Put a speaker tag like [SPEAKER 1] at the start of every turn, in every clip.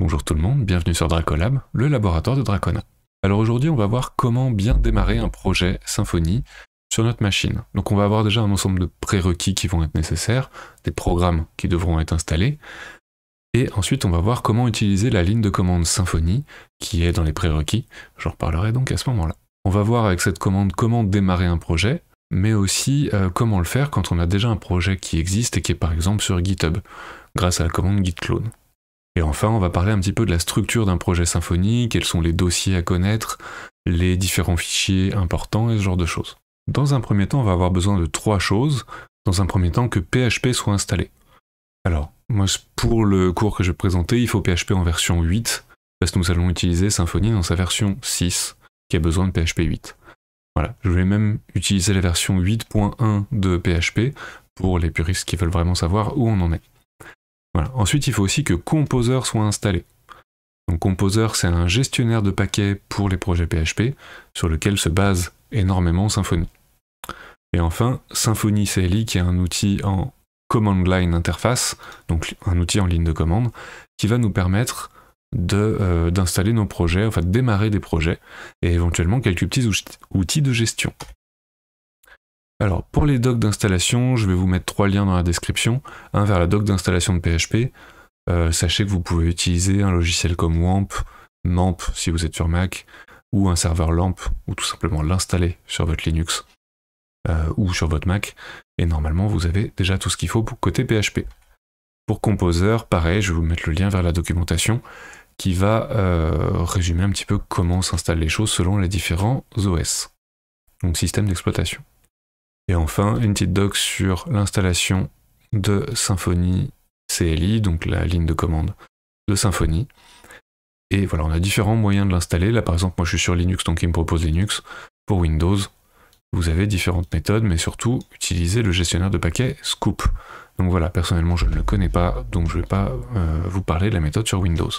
[SPEAKER 1] Bonjour tout le monde, bienvenue sur Dracolab, le laboratoire de Dracona. Alors aujourd'hui, on va voir comment bien démarrer un projet Symfony sur notre machine. Donc on va avoir déjà un ensemble de prérequis qui vont être nécessaires, des programmes qui devront être installés, et ensuite on va voir comment utiliser la ligne de commande Symfony qui est dans les prérequis, j'en reparlerai donc à ce moment-là. On va voir avec cette commande comment démarrer un projet, mais aussi euh, comment le faire quand on a déjà un projet qui existe et qui est par exemple sur GitHub, grâce à la commande git clone. Et enfin, on va parler un petit peu de la structure d'un projet Symfony, quels sont les dossiers à connaître, les différents fichiers importants et ce genre de choses. Dans un premier temps, on va avoir besoin de trois choses. Dans un premier temps, que PHP soit installé. Alors, moi, pour le cours que je vais présenter, il faut PHP en version 8, parce que nous allons utiliser Symfony dans sa version 6, qui a besoin de PHP 8. Voilà, je vais même utiliser la version 8.1 de PHP pour les puristes qui veulent vraiment savoir où on en est. Ensuite, il faut aussi que Composer soit installé. Donc Composer, c'est un gestionnaire de paquets pour les projets PHP, sur lequel se base énormément Symfony. Et enfin, Symfony CLI, qui est un outil en command line interface, donc un outil en ligne de commande, qui va nous permettre euh, d'installer nos projets, enfin de démarrer des projets, et éventuellement quelques petits outils de gestion. Alors pour les docs d'installation, je vais vous mettre trois liens dans la description. Un vers la doc d'installation de PHP. Euh, sachez que vous pouvez utiliser un logiciel comme WAMP, MAMP si vous êtes sur Mac, ou un serveur LAMP, ou tout simplement l'installer sur votre Linux euh, ou sur votre Mac. Et normalement, vous avez déjà tout ce qu'il faut pour côté PHP. Pour Composer, pareil, je vais vous mettre le lien vers la documentation qui va euh, résumer un petit peu comment s'installent les choses selon les différents OS, donc système d'exploitation. Et enfin, une petite doc sur l'installation de Symfony CLI, donc la ligne de commande de Symfony. Et voilà, on a différents moyens de l'installer. Là, par exemple, moi je suis sur Linux, donc il me propose Linux. Pour Windows, vous avez différentes méthodes, mais surtout, utilisez le gestionnaire de paquets Scoop. Donc voilà, personnellement, je ne le connais pas, donc je ne vais pas euh, vous parler de la méthode sur Windows.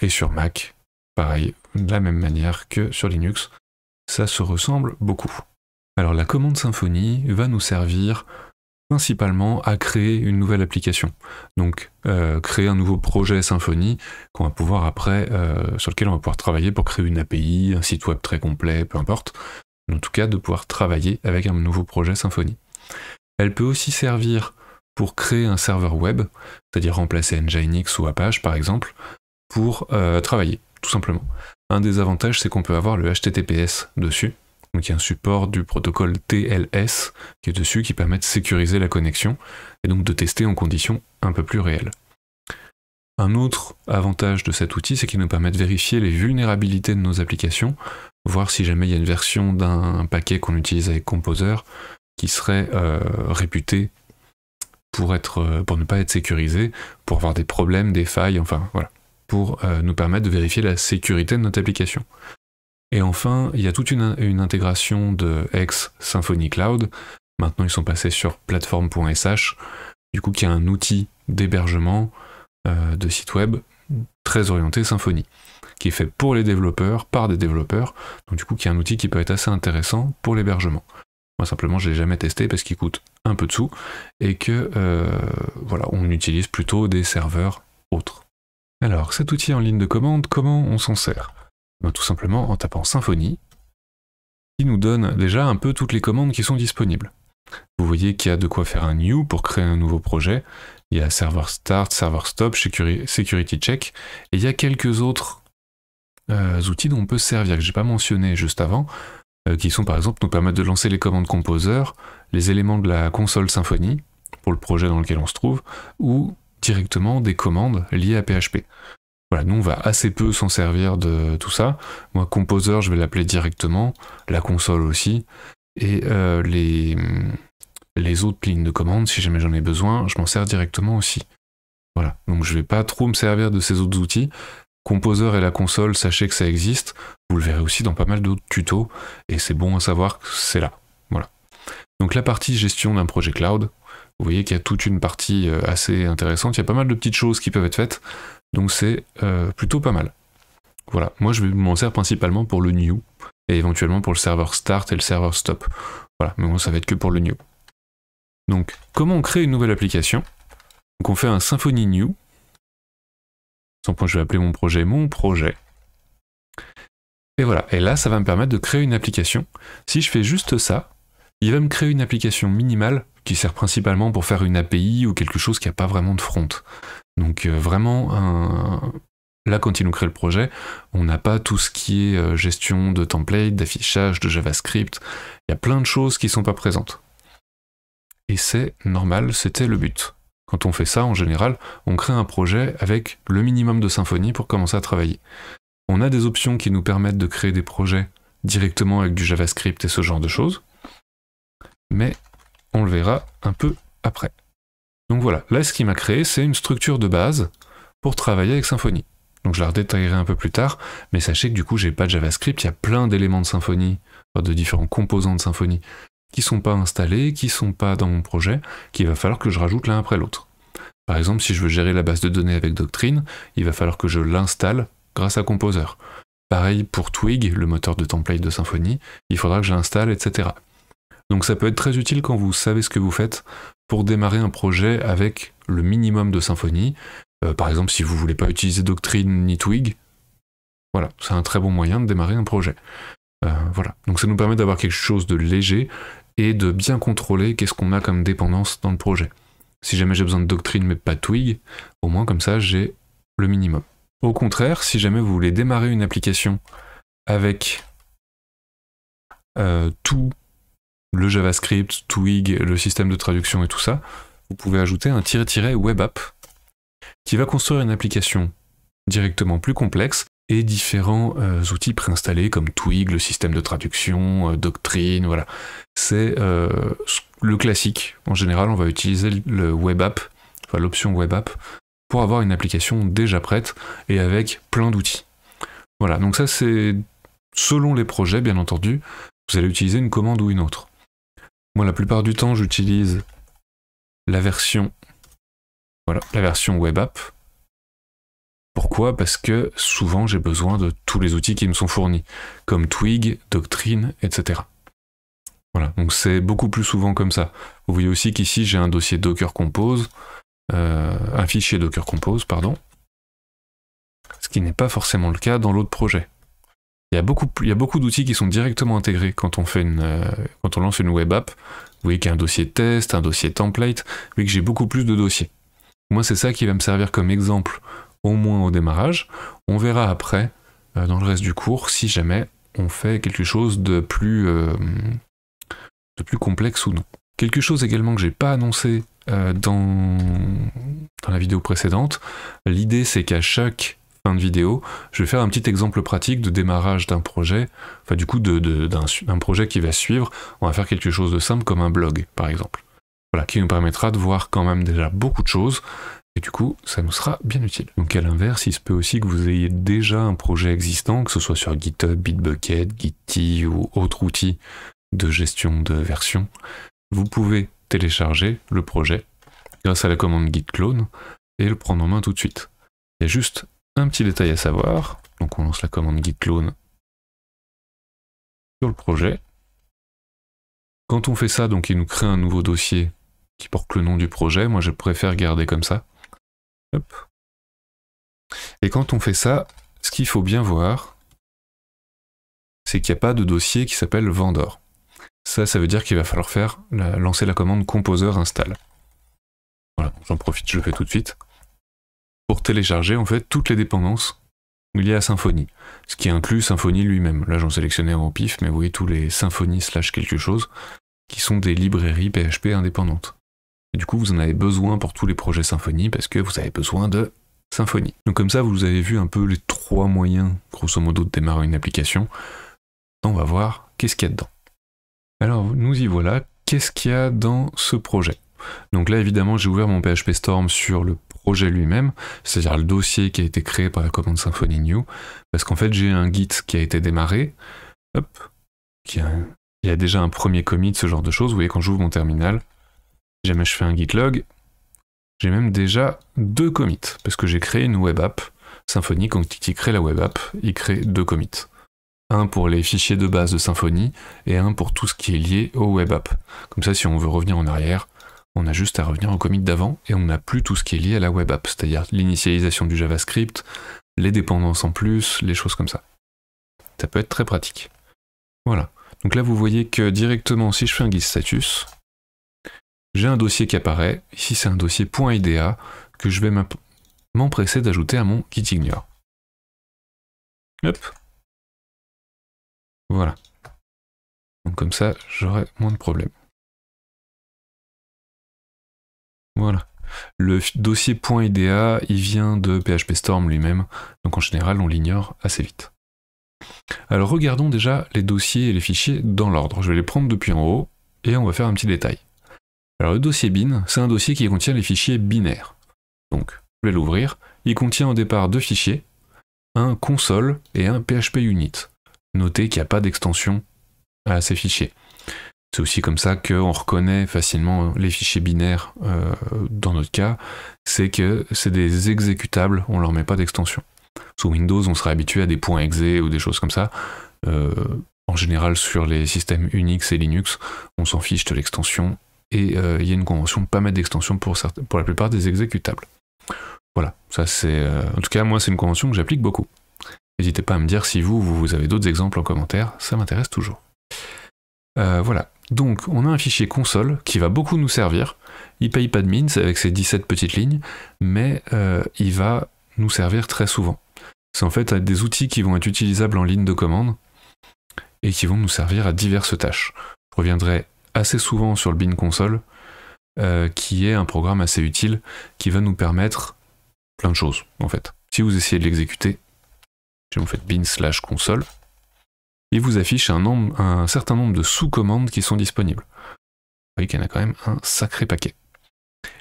[SPEAKER 1] et sur Mac, pareil, de la même manière que sur Linux, ça se ressemble beaucoup. Alors la commande Symfony va nous servir principalement à créer une nouvelle application. Donc euh, créer un nouveau projet Symfony qu'on va pouvoir après, euh, sur lequel on va pouvoir travailler pour créer une API, un site web très complet, peu importe. En tout cas, de pouvoir travailler avec un nouveau projet Symfony. Elle peut aussi servir pour créer un serveur web, c'est-à-dire remplacer Nginx ou Apache par exemple, pour euh, travailler, tout simplement. Un des avantages, c'est qu'on peut avoir le HTTPS dessus, donc il y a un support du protocole TLS qui est dessus, qui permet de sécuriser la connexion, et donc de tester en conditions un peu plus réelles. Un autre avantage de cet outil, c'est qu'il nous permet de vérifier les vulnérabilités de nos applications, voir si jamais il y a une version d'un paquet qu'on utilise avec Composer qui serait euh, réputée euh, pour, ne pas être sécurisée, pour avoir des problèmes, des failles, enfin voilà, pour euh, nous permettre de vérifier la sécurité de notre application. Et enfin, il y a toute une, intégration de ex Symfony Cloud. Maintenant, ils sont passés sur platform.sh, du coup, qui est un outil d'hébergement euh, de site web très orienté Symfony, qui est fait pour les développeurs, par des développeurs, donc du coup, qui est un outil qui peut être assez intéressant pour l'hébergement. Moi, simplement, je l'ai jamais testé parce qu'il coûte un peu de sous et que, euh, voilà, on utilise plutôt des serveurs autres. Alors, cet outil en ligne de commande, comment on s'en sert ben, tout simplement en tapant Symfony », qui nous donne déjà un peu toutes les commandes qui sont disponibles. Vous voyez qu'il y a de quoi faire un new pour créer un nouveau projet. Il y a server start, server stop, security check, et il y a quelques autres euh, outils dont on peut servir, que j'ai pas mentionné juste avant, euh, qui sont par exemple nous permettre de lancer les commandes composer, les éléments de la console Symfony, pour le projet dans lequel on se trouve, ou directement des commandes liées à PHP. Voilà, nous on va assez peu s'en servir de tout ça. Moi, Composer, je vais l'appeler directement, la console aussi, et euh, les, autres lignes de commande, si jamais j'en ai besoin, je m'en sers directement aussi. Voilà, donc je vais pas trop me servir de ces autres outils. Composer et la console, sachez que ça existe. Vous le verrez aussi dans pas mal d'autres tutos, et c'est bon à savoir que c'est là. Voilà. Donc la partie gestion d'un projet cloud, vous voyez qu'il y a toute une partie euh, assez intéressante. Il y a pas mal de petites choses qui peuvent être faites. Donc c'est euh, plutôt pas mal. Voilà, moi je m'en sers principalement pour le new et éventuellement pour le serveur start et le serveur stop. Voilà, mais bon, ça va être que pour le new. Donc, comment on crée une nouvelle application Donc on fait un symphony new. Sans point, je vais appeler mon projet mon projet. Et voilà, et là ça va me permettre de créer une application. Si je fais juste ça, il va me créer une application minimale qui sert principalement pour faire une API ou quelque chose qui n'a pas vraiment de front. Donc euh, vraiment, là quand il nous crée le projet, on n'a pas tout ce qui est euh, gestion de template, d'affichage, de JavaScript. Il y a plein de choses qui ne sont pas présentes. Et c'est normal, c'était le but. Quand on fait ça, en général, on crée un projet avec le minimum de Symfony pour commencer à travailler. On a des options qui nous permettent de créer des projets directement avec du JavaScript et ce genre de choses mais on le verra un peu après. Donc voilà, là ce qui m'a créé, c'est une structure de base pour travailler avec Symfony. Donc je la redétaillerai un peu plus tard, mais sachez que du coup j'ai pas de JavaScript, il y a plein d'éléments de Symfony, de différents composants de Symfony, qui sont pas installés, qui sont pas dans mon projet, qu'il va falloir que je rajoute l'un après l'autre. Par exemple, si je veux gérer la base de données avec Doctrine, il va falloir que je l'installe grâce à Composer. Pareil pour Twig, le moteur de template de Symfony, il faudra que j'installe, etc. Donc ça peut être très utile quand vous savez ce que vous faites pour démarrer un projet avec le minimum de symphonie. Euh, par exemple, si vous ne voulez pas utiliser Doctrine ni Twig, voilà, c'est un très bon moyen de démarrer un projet. Euh, voilà, donc ça nous permet d'avoir quelque chose de léger et de bien contrôler qu'est-ce qu'on a comme dépendance dans le projet. Si jamais j'ai besoin de Doctrine mais pas Twig, au moins comme ça j'ai le minimum. Au contraire, si jamais vous voulez démarrer une application avec euh, tout le JavaScript, Twig, le système de traduction et tout ça, vous pouvez ajouter un tiret web app qui va construire une application directement plus complexe et différents euh, outils préinstallés comme Twig, le système de traduction, euh, Doctrine, voilà. C'est euh, le classique. En général, on va utiliser le web app, enfin l'option web app, pour avoir une application déjà prête et avec plein d'outils. Voilà, donc ça c'est selon les projets, bien entendu, vous allez utiliser une commande ou une autre. Moi, la plupart du temps, j'utilise la version, voilà, la version web app. Pourquoi Parce que souvent, j'ai besoin de tous les outils qui me sont fournis, comme Twig, Doctrine, etc. Voilà, donc c'est beaucoup plus souvent comme ça. Vous voyez aussi qu'ici, j'ai un dossier Docker Compose, euh, un fichier Docker Compose, pardon, ce qui n'est pas forcément le cas dans l'autre projet. Il y a beaucoup, d'outils qui sont directement intégrés quand on, fait une, euh, quand on lance une web app. Vous voyez qu'il y a un dossier test, un dossier template, vous voyez que j'ai beaucoup plus de dossiers. Moi, c'est ça qui va me servir comme exemple, au moins au démarrage. On verra après, euh, dans le reste du cours, si jamais on fait quelque chose de plus, euh, de plus complexe ou non. Quelque chose également que j'ai pas annoncé dans, dans la vidéo précédente, l'idée c'est qu'à chaque de vidéo, Je vais faire un petit exemple pratique de démarrage d'un projet, enfin du coup d'un projet qui va suivre. On va faire quelque chose de simple comme un blog, par exemple. Voilà, qui nous permettra de voir quand même déjà beaucoup de choses. Et du coup, ça nous sera bien utile. Donc à l'inverse, il se peut aussi que vous ayez déjà un projet existant, que ce soit sur GitHub, Bitbucket, Gitty ou autre outil de gestion de version. Vous pouvez télécharger le projet grâce à la commande git clone et le prendre en main tout de suite. Il y a juste un petit détail à savoir, donc on lance la commande git clone sur le projet. Quand on fait ça, donc il nous crée un nouveau dossier qui porte le nom du projet. Moi, je préfère garder comme ça. Et quand on fait ça, ce qu'il faut bien voir, c'est qu'il n'y a pas de dossier qui s'appelle Vendor. Ça, ça veut dire qu'il va falloir faire lancer la commande composer install. Voilà, j'en profite, je le fais tout de suite pour télécharger en fait toutes les dépendances liées à Symfony, ce qui inclut Symfony lui-même. Là j'en sélectionnais un pif, mais vous voyez tous les Symfony slash quelque chose qui sont des librairies PHP indépendantes. du coup vous en avez besoin pour tous les projets Symfony parce que vous avez besoin de Symfony. Donc comme ça vous avez vu un peu les trois moyens grosso modo de démarrer une application. On va voir qu'est-ce qu'il y a dedans. Alors nous y voilà, qu'est-ce qu'il y a dans ce projet donc là, évidemment, j'ai ouvert mon PHP Storm sur le lui-même, c'est-à-dire le dossier qui a été créé par la commande Symfony New, parce qu'en fait j'ai un Git qui a été démarré, il y a déjà un premier commit, ce genre de choses. Vous voyez, quand j'ouvre mon terminal, jamais je fais un git log, j'ai même déjà deux commits, parce que j'ai créé une web app. Symfony, quand il crée la web app, il crée deux commits. Un pour les fichiers de base de Symfony et un pour tout ce qui est lié au web app. Comme ça, si on veut revenir en arrière, on a juste à revenir au commit d'avant et on n'a plus tout ce qui est lié à la web app, c'est-à-dire l'initialisation du JavaScript, les dépendances en plus, les choses comme ça. Ça peut être très pratique. Voilà. Donc là, vous voyez que directement, si je fais un git status, j'ai un dossier qui apparaît. Ici, c'est un dossier .ida que je vais m'empresser d'ajouter à mon git ignore. Hop. Voilà. Donc comme ça, j'aurai moins de problèmes. Voilà. Le dossier .ida, e il vient de PHP Storm lui-même, donc en général, on l'ignore assez vite. Alors regardons déjà les dossiers et les fichiers dans l'ordre. Je vais les prendre depuis en haut et on va faire un petit détail. Alors le dossier bin, c'est un dossier qui contient les fichiers binaires. Donc, je vais l'ouvrir. Il contient au départ deux fichiers, un console et un PHP unit. Notez qu'il n'y a pas d'extension à ces fichiers. C'est aussi comme ça qu'on reconnaît facilement euh, les fichiers binaires euh, dans notre cas, c'est que c'est des exécutables, on leur met pas d'extension. Sous Windows, on serait habitué à des points .exe ou des choses comme ça. Euh, en général, sur les systèmes Unix et Linux, on s'en fiche de l'extension et il y a une convention de pas mettre d'extension pour, la plupart des exécutables. Voilà, ça c'est. en tout cas, moi, c'est une convention que j'applique beaucoup. N'hésitez pas à me dire si vous, vous avez d'autres exemples en commentaire, ça m'intéresse toujours. voilà, donc on a un fichier console qui va beaucoup nous servir. Il paye pas de avec ses 17 petites lignes, mais euh, il va nous servir très souvent. C'est en fait des outils qui vont être utilisables en ligne de commande et qui vont nous servir à diverses tâches. Je reviendrai assez souvent sur le bin console, euh, qui est un programme assez utile qui va nous permettre plein de choses en fait. Si vous essayez de l'exécuter, si vous faites bin slash console, il vous affiche un, certain nombre de sous-commandes qui sont disponibles. Vous voyez qu'il y en a quand même un sacré paquet.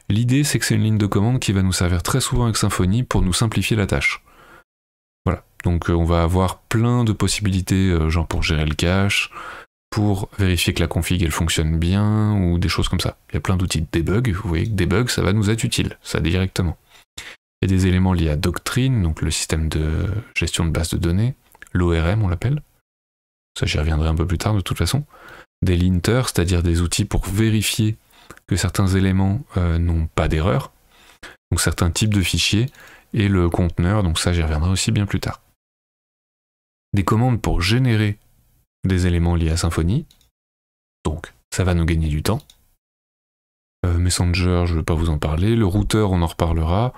[SPEAKER 1] L'idée, c'est que c'est une ligne de commande qui va nous servir très souvent avec Symfony pour nous simplifier la tâche. Voilà, donc euh, on va avoir plein de possibilités, euh, genre pour gérer le cache, pour vérifier que la config elle fonctionne bien, ou des choses comme ça. Il y a plein d'outils de debug, vous voyez que debug, ça va nous être utile, ça directement. Il y a des éléments liés à Doctrine, donc le système de gestion de base de données, l'ORM on l'appelle ça j'y reviendrai un peu plus tard de toute façon, des linters, c'est-à-dire des outils pour vérifier que certains éléments euh, n'ont pas d'erreur, donc certains types de fichiers, et le conteneur, donc ça j'y reviendrai aussi bien plus tard. Des commandes pour générer des éléments liés à Symfony, donc ça va nous gagner du temps. Euh, Messenger, je ne vais pas vous en parler, le routeur on en reparlera,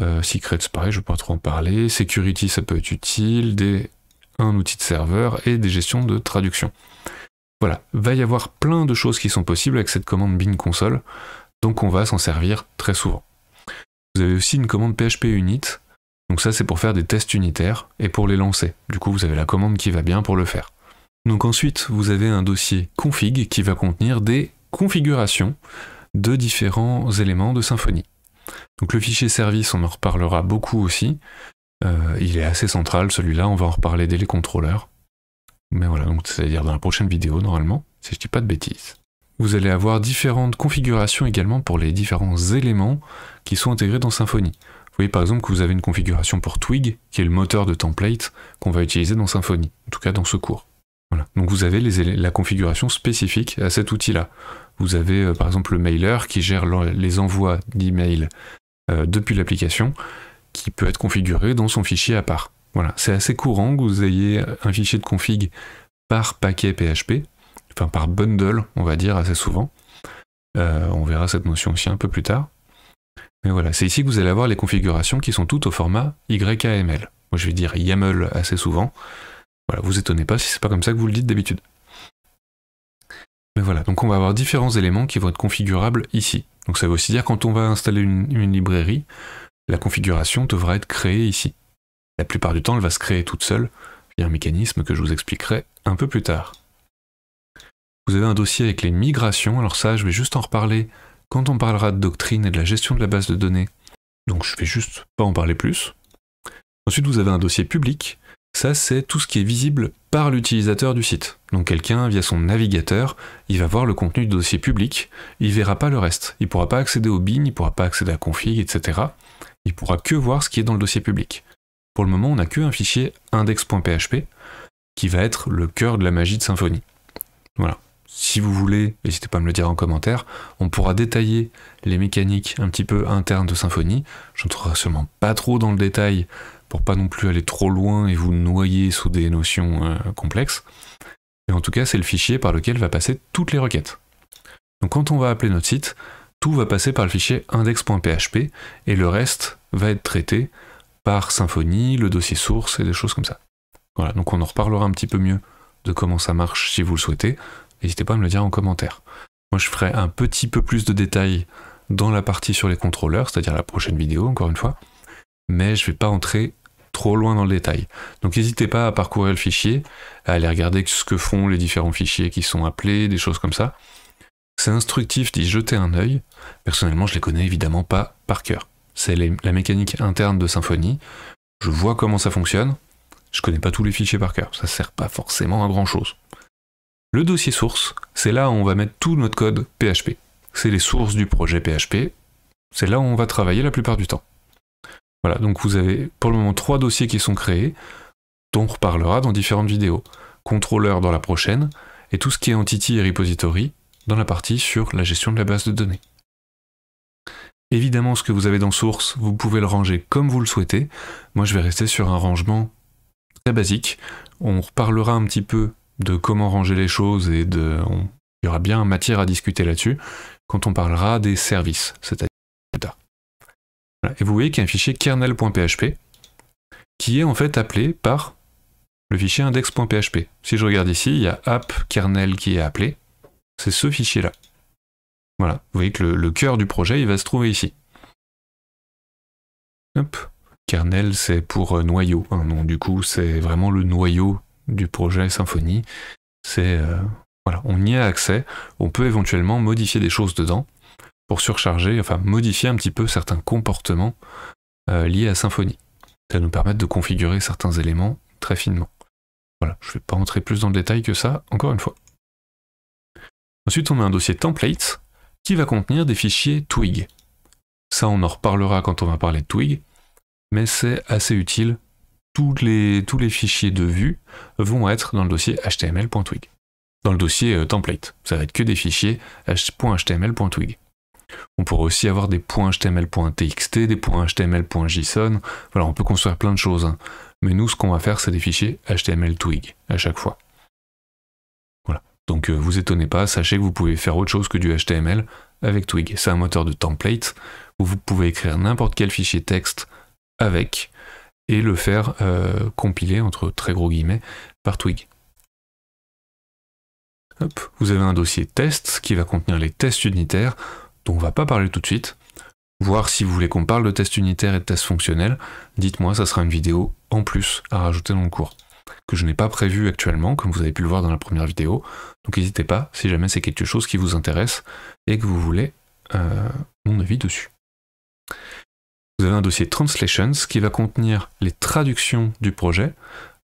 [SPEAKER 1] euh, Secrets, Secret, pareil, je ne vais pas trop en parler, Security ça peut être utile, des un outil de serveur et des gestions de traduction. Voilà, va y avoir plein de choses qui sont possibles avec cette commande bin console, donc on va s'en servir très souvent. Vous avez aussi une commande PHP unit donc ça c'est pour faire des tests unitaires et pour les lancer. Du coup vous avez la commande qui va bien pour le faire. Donc ensuite vous avez un dossier config qui va contenir des configurations de différents éléments de Symfony. Donc le fichier service on en reparlera beaucoup aussi, euh, il est assez central celui-là, on va en reparler dès les contrôleurs. Mais voilà, donc c'est-à-dire dans la prochaine vidéo normalement, si je dis pas de bêtises. Vous allez avoir différentes configurations également pour les différents éléments qui sont intégrés dans Symfony. Vous voyez par exemple que vous avez une configuration pour Twig, qui est le moteur de template qu'on va utiliser dans Symfony, en tout cas dans ce cours. Donc vous avez la configuration spécifique à cet outil-là. Vous avez euh, par exemple le mailer qui gère les envois d'emails euh, depuis l'application qui peut être configuré dans son fichier à part. Voilà, c'est assez courant que vous ayez un fichier de config par paquet PHP, enfin par bundle, on va dire assez souvent. Euh, on verra cette notion aussi un peu plus tard. Mais voilà, c'est ici que vous allez avoir les configurations qui sont toutes au format YAML. Moi je vais dire YAML assez souvent. Voilà, vous étonnez pas si c'est pas comme ça que vous le dites d'habitude. Mais voilà, donc on va avoir différents éléments qui vont être configurables ici. Donc ça veut aussi dire quand on va installer une librairie, la configuration devra être créée ici. La plupart du temps, elle va se créer toute seule via un mécanisme que je vous expliquerai un peu plus tard. Vous avez un dossier avec les migrations, alors ça, je vais juste en reparler quand on parlera de doctrine et de la gestion de la base de données. Donc je vais juste pas en parler plus. Ensuite, vous avez un dossier public. Ça, c'est tout ce qui est visible par l'utilisateur du site. Donc quelqu'un, via son navigateur, il va voir le contenu du dossier public, il verra pas le reste. Il pourra pas accéder au bin, il pourra pas accéder à config, etc il pourra que voir ce qui est dans le dossier public. Pour le moment, on n'a un fichier index.php qui va être le cœur de la magie de Symfony. Voilà. Si vous voulez, n'hésitez pas à me le dire en commentaire, on pourra détailler les mécaniques un petit peu internes de Symfony. J'entrerai seulement pas trop dans le détail pour pas non plus aller trop loin et vous noyer sous des notions euh, complexes. mais en tout cas, c'est le fichier par lequel va passer toutes les requêtes. Donc quand on va appeler notre site, tout va passer par le fichier index.php et le reste va être traité par Symfony, le dossier source et des choses comme ça. Voilà, donc on en reparlera un petit peu mieux de comment ça marche si vous le souhaitez. N'hésitez pas à me le dire en commentaire. Moi, je ferai un petit peu plus de détails dans la partie sur les contrôleurs, c'est-à-dire la prochaine vidéo, encore une fois, mais je ne vais pas entrer trop loin dans le détail. Donc n'hésitez pas à parcourir le fichier, à aller regarder ce que font les différents fichiers qui sont appelés, des choses comme ça. C'est instructif d'y jeter un œil. Personnellement, je les connais évidemment pas par cœur. C'est la mécanique interne de Symfony. Je vois comment ça fonctionne. Je connais pas tous les fichiers par cœur. Ça sert pas forcément à grand chose. Le dossier source, c'est là où on va mettre tout notre code PHP. C'est les sources du projet PHP. C'est là où on va travailler la plupart du temps. Voilà, donc vous avez pour le moment trois dossiers qui sont créés, dont on reparlera dans différentes vidéos. Contrôleur dans la prochaine, et tout ce qui est entity et repository dans la partie sur la gestion de la base de données. Évidemment, ce que vous avez dans Source, vous pouvez le ranger comme vous le souhaitez. Moi, je vais rester sur un rangement très basique. On reparlera un petit peu de comment ranger les choses et de... il y aura bien matière à discuter là-dessus quand on parlera des services, c'est-à-dire Et vous voyez qu'il y a un fichier kernel.php qui est en fait appelé par le fichier index.php. Si je regarde ici, il y a app kernel qui est appelé. C'est ce fichier-là. Voilà, vous voyez que le, cœur du projet, il va se trouver ici. Kernel, c'est pour euh, noyau. Hein. donc, du coup, c'est vraiment le noyau du projet Symfony. C'est euh, voilà, on y a accès. On peut éventuellement modifier des choses dedans pour surcharger, enfin modifier un petit peu certains comportements euh, liés à Symfony. Ça nous permet de configurer certains éléments très finement. Voilà, je ne vais pas entrer plus dans le détail que ça, encore une fois. Ensuite, on a un dossier template qui va contenir des fichiers Twig. Ça, on en reparlera quand on va parler de Twig, mais c'est assez utile. Tous les, fichiers de vue vont être dans le dossier html.twig. Dans le dossier euh, template, ça va être que des fichiers .html.twig. On pourrait aussi avoir des .html.txt, des .html.json. Voilà, on peut construire plein de choses. Hein. Mais nous, ce qu'on va faire, c'est des fichiers HTML à chaque fois. Donc euh, vous étonnez pas, sachez que vous pouvez faire autre chose que du HTML avec Twig. C'est un moteur de template où vous pouvez écrire n'importe quel fichier texte avec et le faire euh, compiler entre très gros guillemets par Twig. Vous avez un dossier test qui va contenir les tests unitaires dont on va pas parler tout de suite. Voir si vous voulez qu'on parle de tests unitaires et de tests fonctionnels, dites-moi, ça sera une vidéo en plus à rajouter dans le cours que je n'ai pas prévu actuellement, comme vous avez pu le voir dans la première vidéo, donc n'hésitez pas, si jamais c'est quelque chose qui vous intéresse et que vous voulez euh, mon avis dessus. Vous avez un dossier Translations qui va contenir les traductions du projet,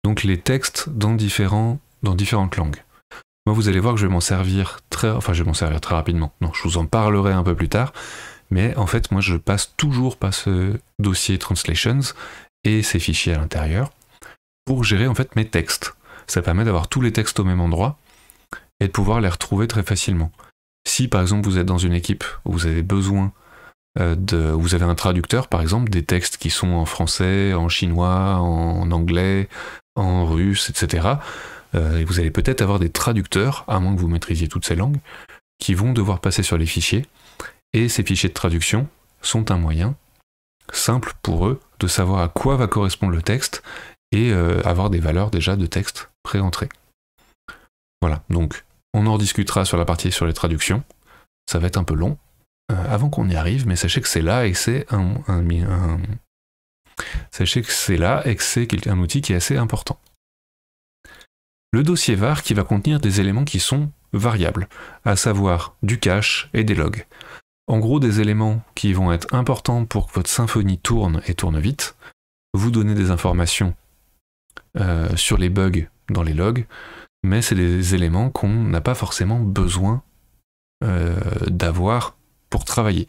[SPEAKER 1] donc les textes dans, différentes langues. Moi, vous allez voir que je vais m'en servir très, enfin, je vais m'en servir très rapidement. Non, je vous en parlerai un peu plus tard. Mais en fait, moi, je passe toujours par ce dossier Translations et ces fichiers à l'intérieur pour gérer en fait mes textes. Ça permet d'avoir tous les textes au même endroit et de pouvoir les retrouver très facilement. Si par exemple vous êtes dans une équipe où vous avez besoin euh, de, vous avez un traducteur, par exemple, des textes qui sont en français, en chinois, en anglais, en russe, etc. Euh, vous allez peut-être avoir des traducteurs, à moins que vous maîtrisiez toutes ces langues, qui vont devoir passer sur les fichiers. Et ces fichiers de traduction sont un moyen simple pour eux de savoir à quoi va correspondre le texte et euh, avoir des valeurs déjà de texte pré entrée Voilà, donc on en discutera sur la partie sur les traductions. Ça va être un peu long euh, avant qu'on y arrive, mais sachez que c'est là et c'est un, Sachez que c'est là et que c'est un outil qui est assez important. Le dossier var qui va contenir des éléments qui sont variables, à savoir du cache et des logs. En gros, des éléments qui vont être importants pour que votre symphonie tourne et tourne vite, vous donner des informations euh, sur les bugs dans les logs, mais c'est des éléments qu'on n'a pas forcément besoin euh, d'avoir pour travailler.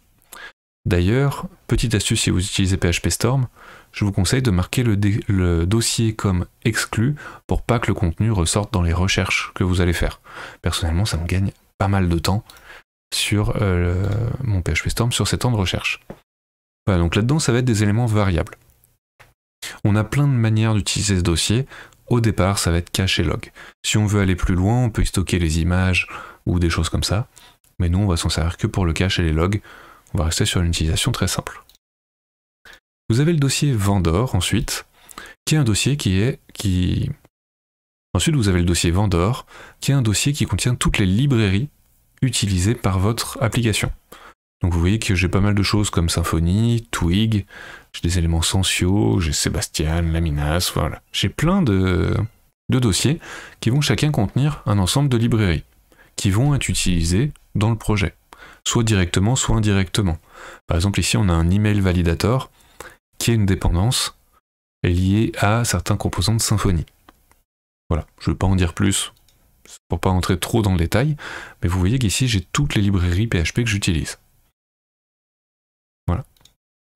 [SPEAKER 1] D'ailleurs, petite astuce si vous utilisez PHP Storm, je vous conseille de marquer le, dossier comme exclu pour pas que le contenu ressorte dans les recherches que vous allez faire. Personnellement, ça me gagne pas mal de temps sur euh, mon PHP sur ces temps de recherche. donc là-dedans, ça va être des éléments variables. On a plein de manières d'utiliser ce dossier. Au départ, ça va être cache et log. Si on veut aller plus loin, on peut y stocker les images ou des choses comme ça. Mais nous, on va s'en servir que pour le cache et les logs. On va rester sur une utilisation très simple. Vous avez le dossier Vendor ensuite, qui est un dossier qui est... Qui... Ensuite, vous avez le dossier Vendor, qui est un dossier qui contient toutes les librairies utilisées par votre application. Donc vous voyez que j'ai pas mal de choses comme Symfony, Twig, j'ai des éléments sensiaux, j'ai Sébastien, Laminas, voilà. J'ai plein de, dossiers qui vont chacun contenir un ensemble de librairies, qui vont être utilisées dans le projet, soit directement, soit indirectement. Par exemple, ici, on a un email validator qui est une dépendance liée à certains composants de Symfony. Voilà, je ne veux pas en dire plus pour pas entrer trop dans le détail, mais vous voyez qu'ici j'ai toutes les librairies PHP que j'utilise.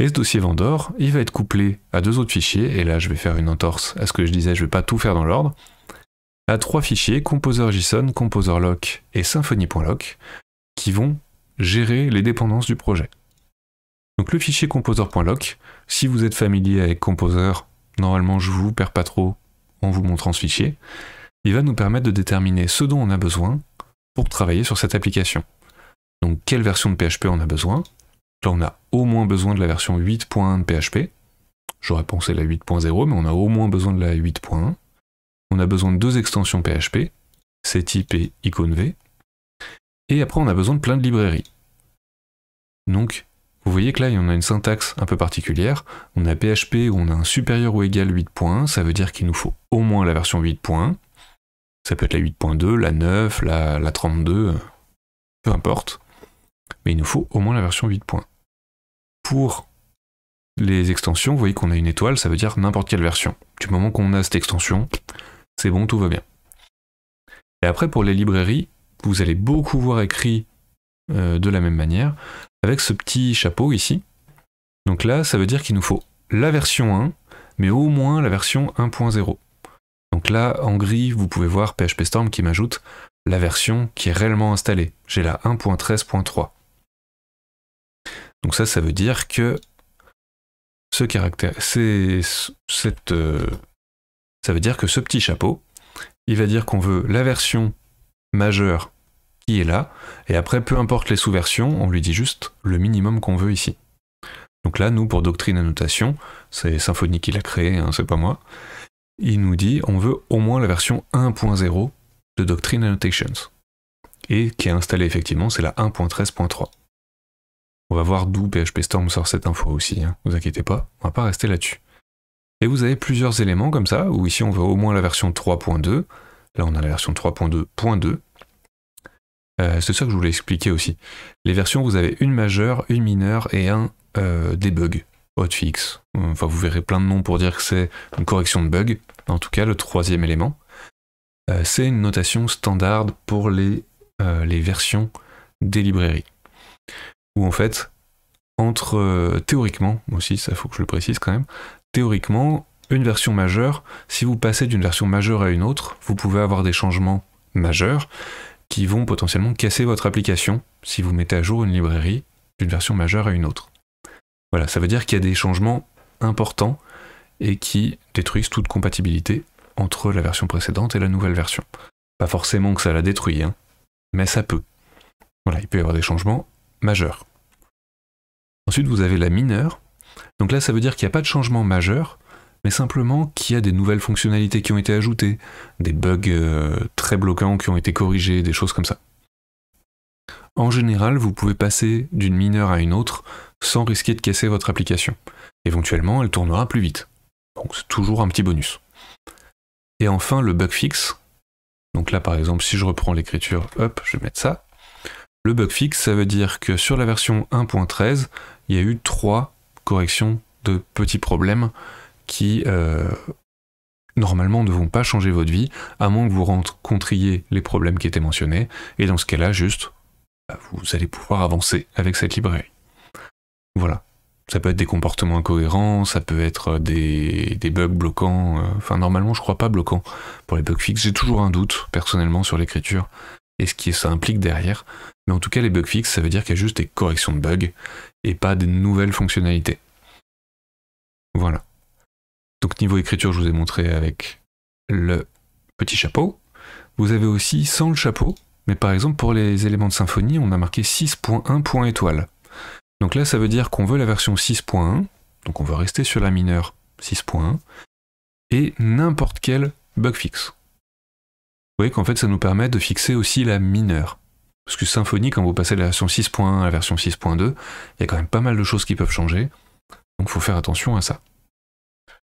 [SPEAKER 1] Et ce dossier vendor, il va être couplé à deux autres fichiers, et là je vais faire une entorse à ce que je disais, je ne vais pas tout faire dans l'ordre, à trois fichiers, composer.json, composer.lock et symfony.lock, qui vont gérer les dépendances du projet. Donc le fichier composer.lock, si vous êtes familier avec Composer, normalement je ne vous perds pas trop en vous montrant ce fichier, il va nous permettre de déterminer ce dont on a besoin pour travailler sur cette application. Donc quelle version de PHP on a besoin, Là, on a au moins besoin de la version 8.1 de PHP. J'aurais pensé la 8.0, mais on a au moins besoin de la 8.1. On a besoin de deux extensions PHP, ctype et IconV. Et après, on a besoin de plein de librairies. Donc, vous voyez que là, il on a une syntaxe un peu particulière. On a PHP où on a un supérieur ou égal 8.1, ça veut dire qu'il nous faut au moins la version 8.1. Ça peut être la 8.2, la 9, la, la 32, peu importe. Mais il nous faut au moins la version 8.1 pour les extensions, vous voyez qu'on a une étoile, ça veut dire n'importe quelle version. Du moment qu'on a cette extension, c'est bon, tout va bien. Et après, pour les librairies, vous allez beaucoup voir écrit euh, de la même manière, avec ce petit chapeau ici. Donc là, ça veut dire qu'il nous faut la version 1, mais au moins la version 1.0. Donc là, en gris, vous pouvez voir PHP Storm qui m'ajoute la version qui est réellement installée. J'ai la 1.13.3. Donc ça, ça veut dire que ce caractère, c'est cette, euh, ça veut dire que ce petit chapeau, il va dire qu'on veut la version majeure qui est là, et après, peu importe les sous-versions, on lui dit juste le minimum qu'on veut ici. Donc là, nous, pour Doctrine Annotation, c'est Symfony qui l'a créé, hein, c'est pas moi, il nous dit on veut au moins la version 1.0 de Doctrine Annotations, et qui est installée effectivement, c'est la 1.13.3. On va voir d'où PHP Storm sort cette info aussi, ne hein. vous inquiétez pas, on va pas rester là-dessus. Et vous avez plusieurs éléments comme ça, où ici on veut au moins la version 3.2, là on a la version 3.2.2, euh, c'est ça que je voulais expliquer aussi. Les versions, vous avez une majeure, une mineure et un euh, debug, hotfix. Enfin, vous verrez plein de noms pour dire que c'est une correction de bug. En tout cas, le troisième élément, euh, c'est une notation standard pour les euh, versions des librairies où en fait, entre euh, théoriquement, théoriquement, aussi ça faut que je le précise quand même, théoriquement, une version majeure, si vous passez d'une version majeure à une autre, vous pouvez avoir des changements majeurs qui vont potentiellement casser votre application si vous mettez à jour une librairie d'une version majeure à une autre. Voilà, ça veut dire qu'il y a des changements importants et qui détruisent toute compatibilité entre la version précédente et la nouvelle version. Pas forcément que ça la détruit, hein, mais ça peut. Voilà, il peut y avoir des changements majeur. Ensuite, vous avez la mineure. Donc là, ça veut dire qu'il n'y a pas de changement majeur, mais simplement qu'il y a des nouvelles fonctionnalités qui ont été ajoutées, des bugs euh, très bloquants qui ont été corrigés, des choses comme ça. En général, vous pouvez passer d'une mineure à une autre sans risquer de casser votre application. Éventuellement, elle tournera plus vite. Donc c'est toujours un petit bonus. Et enfin, le bug fix. Donc là, par exemple, si je reprends l'écriture, hop, je vais mettre ça. Le bug fix, ça veut dire que sur la version 1.13, il y a eu trois corrections de petits problèmes qui euh, normalement ne vont pas changer votre vie, à moins que vous rencontriez les problèmes qui étaient mentionnés, et dans ce cas-là, juste, bah, vous allez pouvoir avancer avec cette librairie. Voilà. Ça peut être des comportements incohérents, ça peut être des, bugs bloquants, euh, enfin normalement je crois pas bloquants pour les bugs fixes, j'ai toujours un doute personnellement sur l'écriture et ce qui ça implique derrière, mais en tout cas, les bugs fixes, ça veut dire qu'il y a juste des corrections de bugs et pas des nouvelles fonctionnalités. Voilà. Donc niveau écriture, je vous ai montré avec le petit chapeau. Vous avez aussi sans le chapeau, mais par exemple pour les éléments de symphonie, on a marqué 6.1 étoile. Donc là, ça veut dire qu'on veut la version 6.1, donc on va rester sur la mineure 6.1, et n'importe quel bug fixe. Vous voyez qu'en fait, ça nous permet de fixer aussi la mineure. Parce que Symfony, quand vous passez de la version 6.1 à la version 6.2, il y a quand même pas mal de choses qui peuvent changer. Donc il faut faire attention à ça.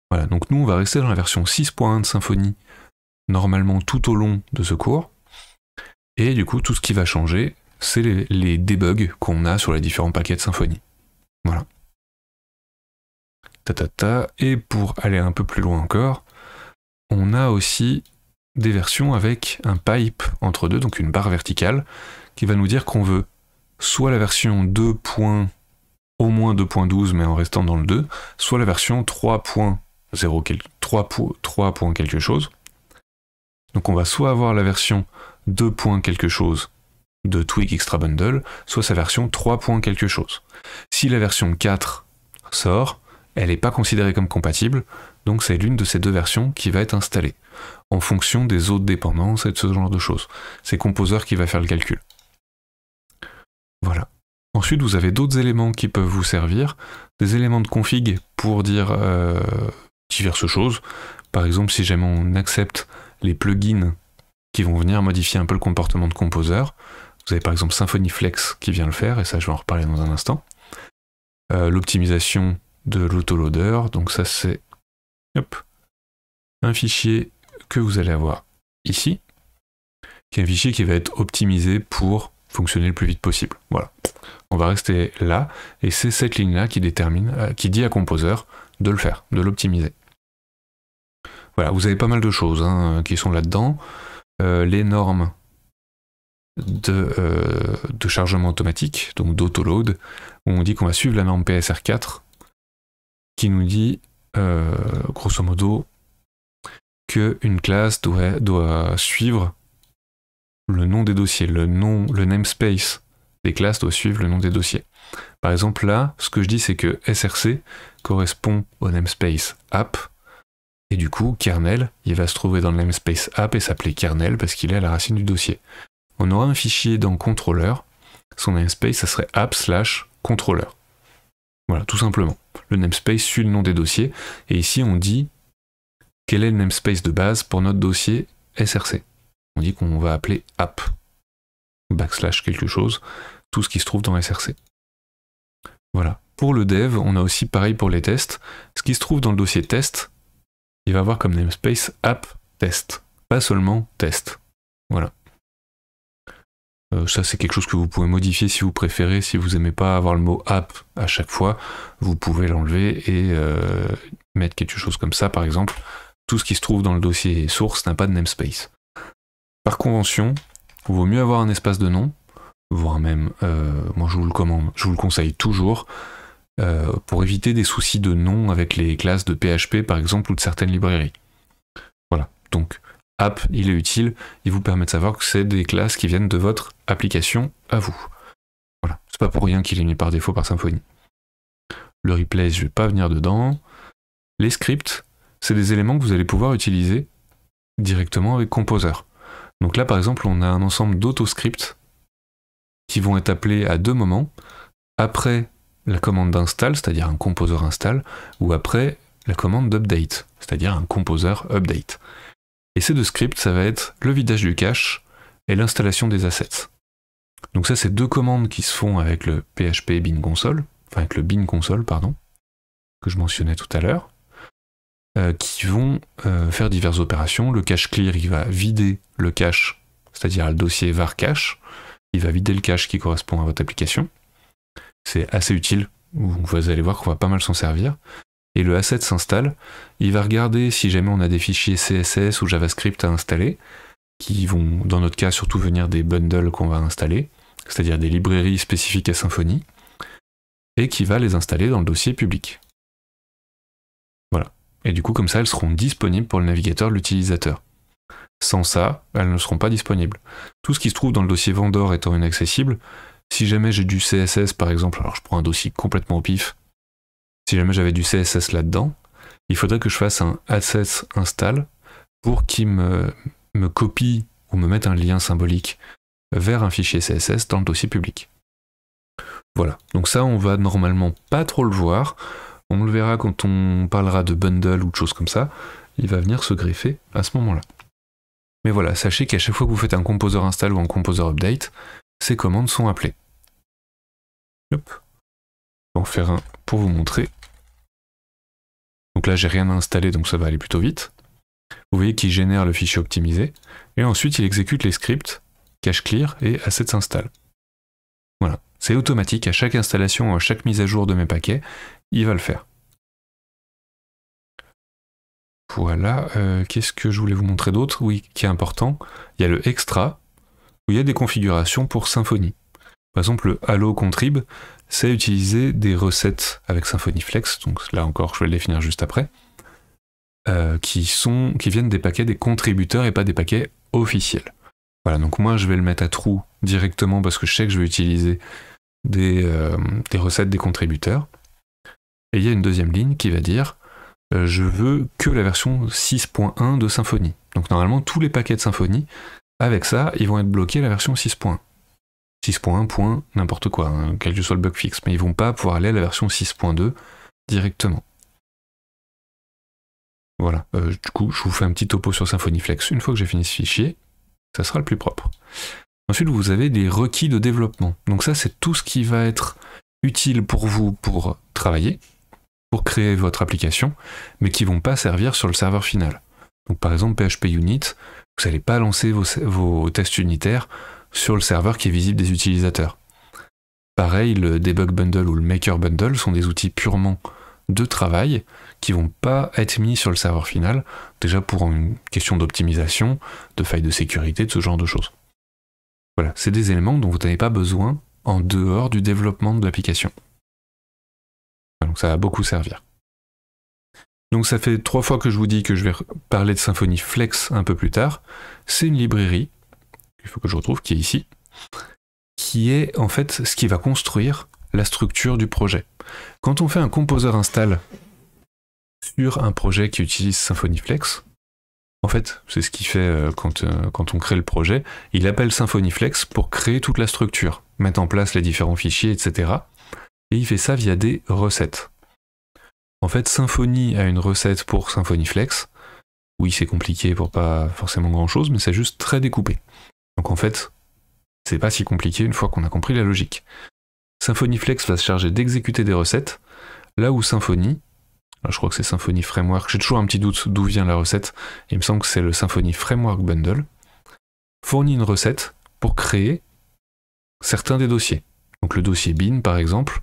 [SPEAKER 1] Voilà, donc nous on va rester dans la version 6.1 de Symfony normalement tout au long de ce cours. Et du coup, tout ce qui va changer, c'est les, débugs debugs qu'on a sur les différents paquets de Symfony. Voilà. Ta, Et pour aller un peu plus loin encore, on a aussi des versions avec un pipe entre deux, donc une barre verticale, qui va nous dire qu'on veut soit la version 2. au moins 2.12 mais en restant dans le 2, soit la version 3.0 quelque chose. Donc on va soit avoir la version 2. quelque chose de Twig Extra Bundle, soit sa version 3. quelque chose. Si la version 4 sort, elle n'est pas considérée comme compatible, donc c'est l'une de ces deux versions qui va être installée, en fonction des autres dépendances et de ce genre de choses. C'est Composer qui va faire le calcul. Voilà. Ensuite, vous avez d'autres éléments qui peuvent vous servir, des éléments de config pour dire euh, diverses choses. Par exemple, si jamais on accepte les plugins qui vont venir modifier un peu le comportement de Composer, vous avez par exemple Symfony Flex qui vient le faire, et ça je vais en reparler dans un instant. Euh, l'optimisation de l'autoloader, donc ça c'est un fichier que vous allez avoir ici, qui est un fichier qui va être optimisé pour fonctionner le plus vite possible. Voilà. On va rester là, et c'est cette ligne-là qui détermine, euh, qui dit à Composer de le faire, de l'optimiser. Voilà, vous avez pas mal de choses hein, qui sont là-dedans. Euh, les normes de, euh, de, chargement automatique, donc d'autoload, où on dit qu'on va suivre la norme PSR4, qui nous dit euh, grosso modo, qu'une classe doit, suivre le nom des dossiers, le nom, le namespace des classes doit suivre le nom des dossiers. Par exemple, là, ce que je dis, c'est que src correspond au namespace app, et du coup, kernel, il va se trouver dans le namespace app et s'appeler kernel parce qu'il est à la racine du dossier. On aura un fichier dans contrôleur, son namespace, ça serait app slash contrôleur. Voilà, tout simplement. Le namespace suit le nom des dossiers, et ici on dit quel est le namespace de base pour notre dossier SRC. On dit qu'on va appeler app, backslash quelque chose, tout ce qui se trouve dans SRC. Voilà. Pour le dev, on a aussi pareil pour les tests. Ce qui se trouve dans le dossier test, il va avoir comme namespace app test, pas seulement test. Voilà. Euh, ça, c'est quelque chose que vous pouvez modifier si vous préférez. Si vous n'aimez pas avoir le mot app à chaque fois, vous pouvez l'enlever et euh, mettre quelque chose comme ça, par exemple. Tout ce qui se trouve dans le dossier source n'a pas de namespace. Par convention, il vaut mieux avoir un espace de nom, voire même, euh, moi je vous le commande, je vous le conseille toujours, pour éviter des soucis de nom avec les classes de PHP par exemple ou de certaines librairies. Voilà, donc app, il est utile, il vous permet de savoir que c'est des classes qui viennent de votre application à vous. Voilà, c'est pas pour rien qu'il est mis par défaut par Symfony. Le replay, je vais pas venir dedans. Les scripts, c'est des éléments que vous allez pouvoir utiliser directement avec Composer. Donc là, par exemple, on a un ensemble d'autoscripts qui vont être appelés à deux moments, après la commande d'install, c'est-à-dire un composer install, ou après la commande d'update, c'est-à-dire un composer update. Et ces deux scripts, ça va être le vidage du cache et l'installation des assets. Donc ça, c'est deux commandes qui se font avec le PHP bin console, enfin avec le bin console, pardon, que je mentionnais tout à l'heure, euh, qui vont euh, faire diverses opérations. Le cache clear, il va vider le cache, c'est-à-dire le dossier var cache, il va vider le cache qui correspond à votre application. C'est assez utile, vous allez voir qu'on va pas mal s'en servir et le asset s'installe. Il va regarder si jamais on a des fichiers CSS ou JavaScript à installer, qui vont dans notre cas surtout venir des bundles qu'on va installer, c'est-à-dire des librairies spécifiques à Symfony, et qui va les installer dans le dossier public. Voilà. Et du coup, comme ça, elles seront disponibles pour le navigateur de l'utilisateur. Sans ça, elles ne seront pas disponibles. Tout ce qui se trouve dans le dossier vendor étant inaccessible, si jamais j'ai du CSS par exemple, alors je prends un dossier complètement au pif, si jamais j'avais du CSS là-dedans, il faudrait que je fasse un access install pour qu'il me, me copie ou me mette un lien symbolique vers un fichier CSS dans le dossier public. Voilà, donc ça on va normalement pas trop le voir, on le verra quand on parlera de bundle ou de choses comme ça, il va venir se greffer à ce moment-là. Mais voilà, sachez qu'à chaque fois que vous faites un composer install ou un composer update, ces commandes sont appelées. Hop. Je en faire un pour vous montrer. Donc là, j'ai rien à installer, donc ça va aller plutôt vite. Vous voyez qu'il génère le fichier optimisé. Et ensuite, il exécute les scripts cache clear et asset s'installe. Voilà, c'est automatique, à chaque installation, à chaque mise à jour de mes paquets, il va le faire. Voilà, euh, qu'est-ce que je voulais vous montrer d'autre Oui, qui est important, il y a le extra, où il y a des configurations pour Symfony. Par exemple, le Halo Contrib, c'est utiliser des recettes avec Symfony Flex, donc là encore je vais les définir juste après, euh, qui, sont, qui viennent des paquets des contributeurs et pas des paquets officiels. Voilà, donc moi je vais le mettre à trou directement parce que je sais que je vais utiliser euh, des, recettes des contributeurs. Et il y a une deuxième ligne qui va dire euh, je veux que la version 6.1 de Symfony. Donc normalement tous les paquets de Symfony, avec ça, ils vont être bloqués à la version 6.1. 6.1 n'importe quoi, hein, quel que soit le bug fixe, mais ils vont pas pouvoir aller à la version 6.2 directement. Voilà, euh, du coup je vous fais un petit topo sur Symfony Flex une fois que j'ai fini ce fichier, ça sera le plus propre. Ensuite vous avez des requis de développement, donc ça c'est tout ce qui va être utile pour vous pour travailler, pour créer votre application, mais qui vont pas servir sur le serveur final. Donc par exemple PHP Unit, vous n'allez pas lancer vos tests unitaires sur le serveur qui est visible des utilisateurs. Pareil, le debug bundle ou le maker bundle sont des outils purement de travail qui vont pas être mis sur le serveur final, déjà pour une question d'optimisation, de faille de sécurité, de ce genre de choses. Voilà, c'est des éléments dont vous n'avez pas besoin en dehors du développement de l'application. Donc ça va beaucoup servir. Donc ça fait trois fois que je vous dis que je vais parler de Symfony Flex un peu plus tard. C'est une librairie il faut que je retrouve, qui est ici, qui est en fait ce qui va construire la structure du projet. Quand on fait un composer install sur un projet qui utilise Symfony Flex, en fait, c'est ce qu'il fait euh, quand, euh, quand on crée le projet, il appelle Symfony Flex pour créer toute la structure, mettre en place les différents fichiers, etc. Et il fait ça via des recettes. En fait, Symfony a une recette pour Symfony Flex. Oui, c'est compliqué pour pas forcément grand chose, mais c'est juste très découpé. Donc en fait, c'est pas si compliqué une fois qu'on a compris la logique. Symfony Flex va se charger d'exécuter des recettes, là où Symfony, ah, je crois que c'est Symfony Framework, j'ai toujours un petit doute d'où vient la recette, il me semble que c'est le Symfony Framework Bundle, fournit une recette pour créer certains des dossiers. Donc le dossier bin par exemple,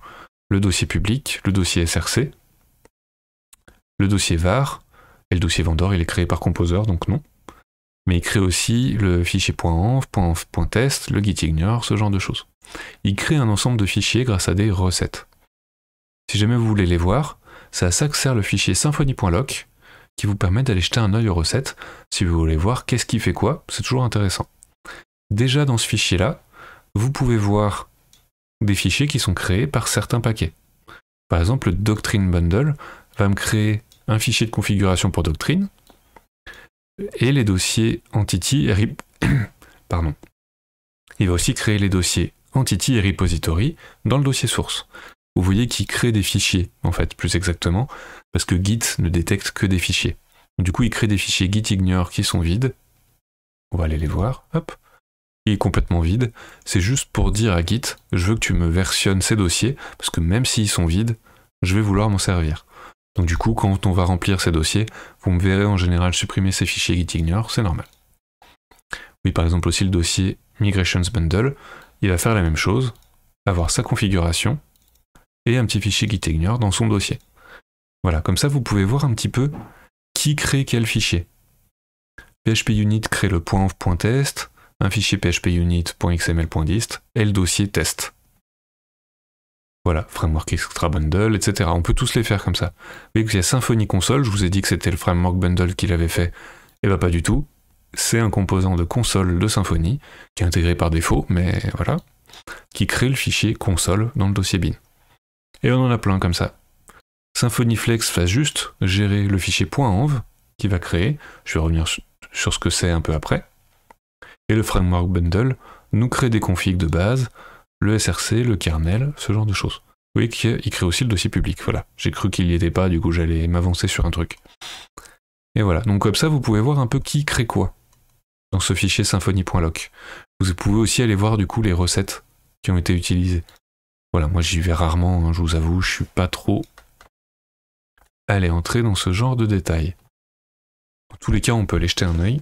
[SPEAKER 1] le dossier public, le dossier SRC, le dossier var, et le dossier vendor il est créé par composer donc non mais il crée aussi le fichier .env, .test, le gitignore, ce genre de choses. Il crée un ensemble de fichiers grâce à des recettes. Si jamais vous voulez les voir, c'est à ça que sert le fichier symfony.loc, qui vous permet d'aller jeter un œil aux recettes, si vous voulez voir qu'est-ce qui fait quoi, c'est toujours intéressant. Déjà dans ce fichier-là, vous pouvez voir des fichiers qui sont créés par certains paquets. Par exemple, le Doctrine Bundle va me créer un fichier de configuration pour Doctrine, et les dossiers Entity et Pardon. Il va aussi créer les dossiers Entity et Repository dans le dossier source. Vous voyez qu'il crée des fichiers, en fait, plus exactement, parce que Git ne détecte que des fichiers. Du coup, il crée des fichiers Git ignore qui sont vides. On va aller les voir. Hop. Il est complètement vide. C'est juste pour dire à Git, je veux que tu me versionnes ces dossiers, parce que même s'ils sont vides, je vais vouloir m'en servir. Donc du coup, quand on va remplir ces dossiers, vous me verrez en général supprimer ces fichiers gitignore, c'est normal. Oui, par exemple aussi le dossier migrations bundle, il va faire la même chose, avoir sa configuration et un petit fichier gitignore dans son dossier. Voilà, comme ça vous pouvez voir un petit peu qui crée quel fichier. PHPUnit crée le .env.test, un fichier phpunit.xml.dist et le dossier test. Voilà, Framework Extra Bundle, etc. On peut tous les faire comme ça. Mais qu'il y a Symfony Console, je vous ai dit que c'était le Framework Bundle qui avait fait. Eh bien pas du tout. C'est un composant de console de Symfony, qui est intégré par défaut, mais voilà, qui crée le fichier console dans le dossier bin. Et on en a plein comme ça. Symfony Flex va juste gérer le fichier .env qui va créer, je vais revenir sur ce que c'est un peu après, et le framework bundle nous crée des configs de base, le SRC, le kernel, ce genre de choses. Vous voyez qu'il crée aussi le dossier public, voilà. J'ai cru qu'il n'y était pas, du coup j'allais m'avancer sur un truc. Et voilà, donc comme ça vous pouvez voir un peu qui crée quoi dans ce fichier symphony.loc. Vous pouvez aussi aller voir du coup les recettes qui ont été utilisées. Voilà, moi j'y vais rarement, hein, je vous avoue, je suis pas trop allé entrer dans ce genre de détails. Dans tous les cas, on peut aller jeter un œil.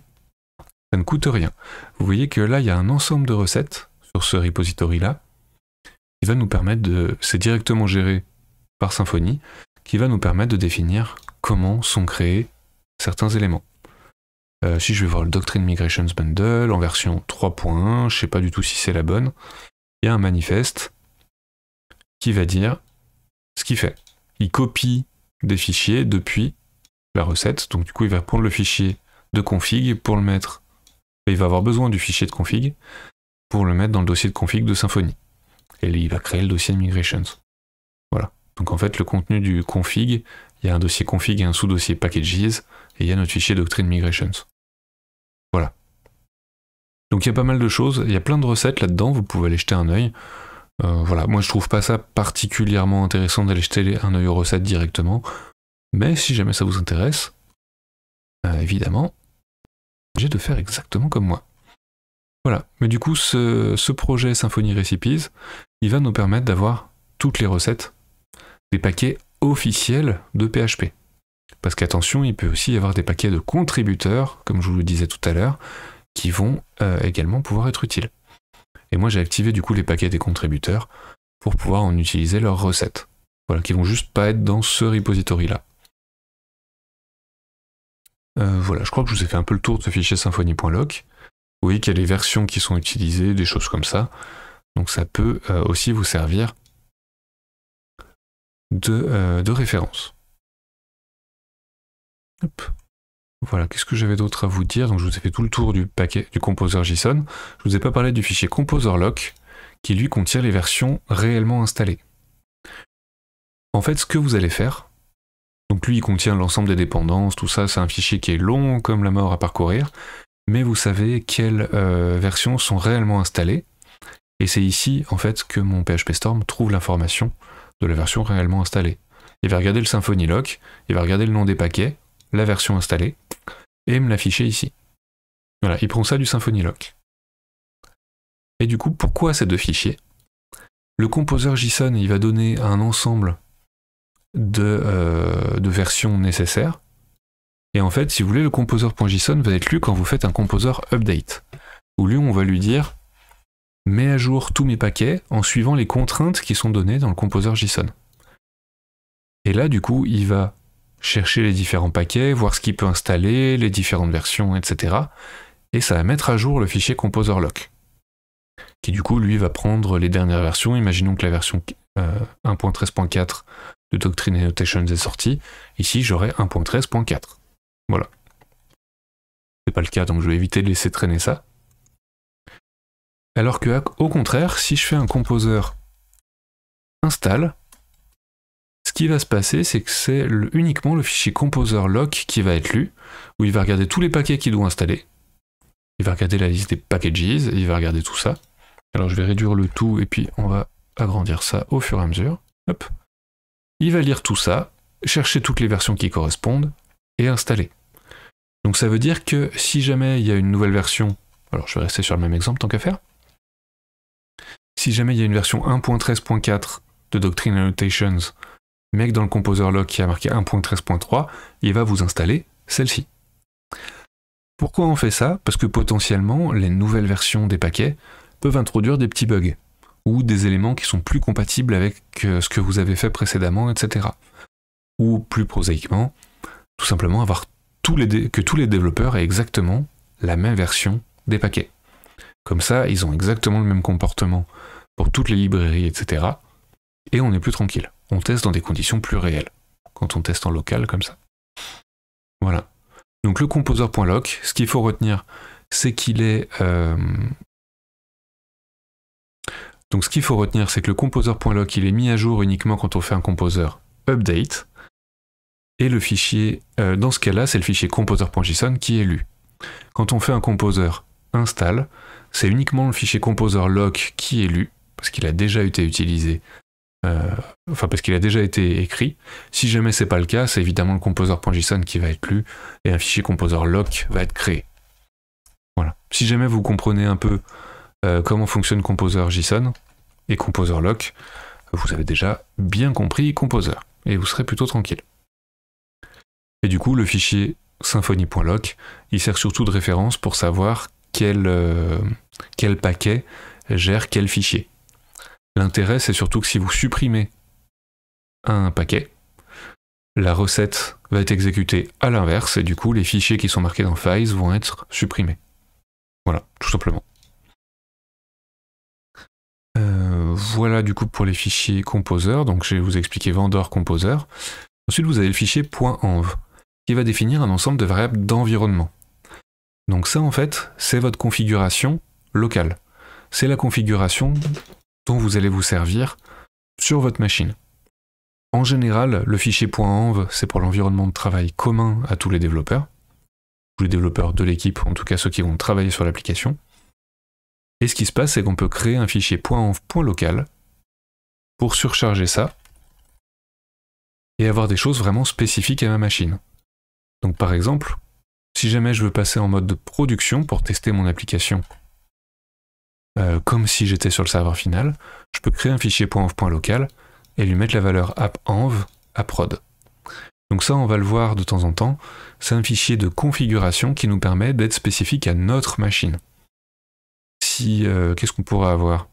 [SPEAKER 1] Ça ne coûte rien. Vous voyez que là, il y a un ensemble de recettes sur ce repository-là va nous permettre de. C'est directement géré par Symfony, qui va nous permettre de définir comment sont créés certains éléments. Euh, si je vais voir le Doctrine Migrations Bundle en version 3.1, je sais pas du tout si c'est la bonne, il y a un manifeste qui va dire ce qu'il fait. Il copie des fichiers depuis la recette, donc du coup il va prendre le fichier de config pour le mettre. Et il va avoir besoin du fichier de config pour le mettre dans le dossier de config de Symfony et il va créer le dossier migrations. Voilà. Donc en fait, le contenu du config, il y a un dossier config et un sous-dossier packages, et il y a notre fichier doctrine migrations. Voilà. Donc il y a pas mal de choses, il y a plein de recettes là-dedans, vous pouvez aller jeter un œil. Euh, voilà, moi je trouve pas ça particulièrement intéressant d'aller jeter un œil aux recettes directement, mais si jamais ça vous intéresse, euh, évidemment, j'ai de faire exactement comme moi. Voilà. Mais du coup, ce, projet Symfony Recipes, il va nous permettre d'avoir toutes les recettes des paquets officiels de PHP. Parce qu'attention, il peut aussi y avoir des paquets de contributeurs, comme je vous le disais tout à l'heure, qui vont euh, également pouvoir être utiles. Et moi, j'ai activé du coup les paquets des contributeurs pour pouvoir en utiliser leurs recettes. Voilà, qui vont juste pas être dans ce repository-là. Euh, voilà, je crois que je vous ai fait un peu le tour de ce fichier symfony.log oui, a les versions qui sont utilisées, des choses comme ça. Donc ça peut euh, aussi vous servir de, euh, référence. Voilà, qu'est-ce que j'avais d'autre à vous dire Donc je vous ai fait tout le tour du paquet du composer JSON. Je vous ai pas parlé du fichier Lock, qui lui contient les versions réellement installées. En fait, ce que vous allez faire, donc lui il contient l'ensemble des dépendances, tout ça, c'est un fichier qui est long comme la mort à parcourir, mais vous savez quelles euh, versions sont réellement installées. Et c'est ici, en fait, que mon PHP Storm trouve l'information de la version réellement installée. Il va regarder le Symfony Lock, il va regarder le nom des paquets, la version installée, et me l'afficher ici. Voilà, il prend ça du Symfony Lock. Et du coup, pourquoi ces deux fichiers Le composeur JSON, il va donner un ensemble de euh, versions nécessaires, et en fait, si vous voulez, le composer.json va être lu quand vous faites un composer update. Où lui, on va lui dire mets à jour tous mes paquets en suivant les contraintes qui sont données dans le composer.json. JSON. Et là, du coup, il va chercher les différents paquets, voir ce qu'il peut installer, les différentes versions, etc. Et ça va mettre à jour le fichier composer qui du coup, lui, va prendre les dernières versions. Imaginons que la version 1.13.4 euh, de Doctrine Annotations est sortie. Ici, j'aurai 1.13.4. Voilà. C'est pas le cas, donc je vais éviter de laisser traîner ça. Alors que, au contraire, si je fais un composer install, ce qui va se passer, c'est que c'est uniquement le fichier composer lock qui va être lu, où il va regarder tous les paquets qu'il doit installer. Il va regarder la liste des packages, il va regarder tout ça. Alors je vais réduire le tout et puis on va agrandir ça au fur et à mesure. Il va lire tout ça, chercher toutes les versions qui correspondent et installer. Donc ça veut dire que si jamais il y a une nouvelle version, alors je vais rester sur le même exemple tant qu'à faire, si jamais il y a une version 1.13.4 de Doctrine Annotations, mais que dans le composer log qui a marqué 1.13.3, il va vous installer celle-ci. Pourquoi on fait ça Parce que potentiellement, les nouvelles versions des paquets peuvent introduire des petits bugs, ou des éléments qui sont plus compatibles avec euh, ce que vous avez fait précédemment, etc. Ou plus prosaïquement, tout simplement avoir les que tous les développeurs aient exactement la même version des paquets. Comme ça, ils ont exactement le même comportement pour toutes les librairies, etc. Et on est plus tranquille. On teste dans des conditions plus réelles, quand on teste en local comme ça. Voilà. Donc le composer.lock. ce qu'il faut retenir, c'est qu'il est... Euh, donc ce qu'il faut retenir, c'est que le composer.lock, il est mis à jour uniquement quand on fait un composer update. Et le fichier, euh, dans ce cas-là, c'est le fichier composer.json qui est lu. Quand on fait un composer install, c'est uniquement le fichier composer qui est lu, parce qu'il a déjà été utilisé, euh, enfin parce qu'il a déjà été écrit. Si jamais c'est pas le cas, c'est évidemment le composer.json qui va être lu et un fichier composer va être créé. Voilà. Si jamais vous comprenez un peu euh, comment fonctionne composer.json et composer.lock, vous avez déjà bien compris composer et vous serez plutôt tranquille. Et du coup, le fichier symfony.loc, il sert surtout de référence pour savoir quel, euh, quel paquet gère quel fichier. L'intérêt, c'est surtout que si vous supprimez un paquet, la recette va être exécutée à l'inverse et du coup, les fichiers qui sont marqués dans files vont être supprimés. Voilà, tout simplement. Euh, voilà du coup pour les fichiers composer, donc je vais vous expliquer vendor composer. Ensuite vous avez le fichier .env qui va définir un ensemble de variables d'environnement. Donc ça, en fait, c'est votre configuration locale. C'est la configuration dont vous allez vous servir sur votre machine. En général, le fichier .env, c'est pour l'environnement de travail commun à tous les développeurs, tous les développeurs de l'équipe, en tout cas ceux qui vont travailler sur l'application. Et ce qui se passe, c'est qu'on peut créer un fichier .env.local pour surcharger ça et avoir des choses vraiment spécifiques à ma machine. Donc par exemple, si jamais je veux passer en mode de production pour tester mon application, euh, comme si j'étais sur le serveur final, je peux créer un fichier .env.local et lui mettre la valeur app.env à prod. Donc ça, on va le voir de temps en temps, c'est un fichier de configuration qui nous permet d'être spécifique à notre machine. Si, euh, Qu'est-ce qu'on pourrait avoir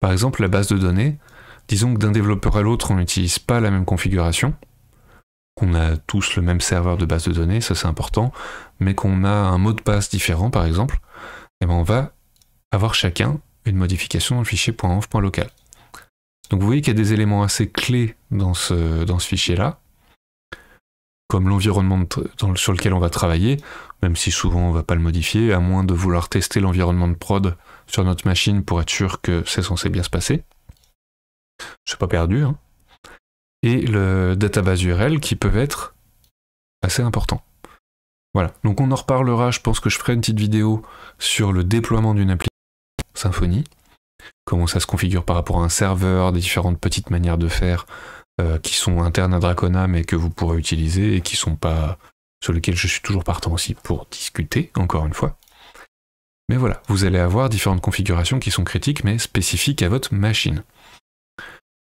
[SPEAKER 1] Par exemple, la base de données, disons que d'un développeur à l'autre, on n'utilise pas la même configuration, qu'on a tous le même serveur de base de données, ça c'est important, mais qu'on a un mot de passe différent par exemple, et eh bien on va avoir chacun une modification dans le fichier .env.local. Donc vous voyez qu'il y a des éléments assez clés dans ce, dans ce fichier-là, comme l'environnement sur lequel on va travailler, même si souvent on ne va pas le modifier, à moins de vouloir tester l'environnement de prod sur notre machine pour être sûr que c'est censé bien se passer. Je suis pas perdu, hein et le database URL qui peuvent être assez importants. Voilà, donc on en reparlera, je pense que je ferai une petite vidéo sur le déploiement d'une application Symfony, comment ça se configure par rapport à un serveur, des différentes petites manières de faire euh, qui sont internes à Dracona mais que vous pourrez utiliser et qui sont pas sur lesquelles je suis toujours partant aussi pour discuter, encore une fois. Mais voilà, vous allez avoir différentes configurations qui sont critiques mais spécifiques à votre machine.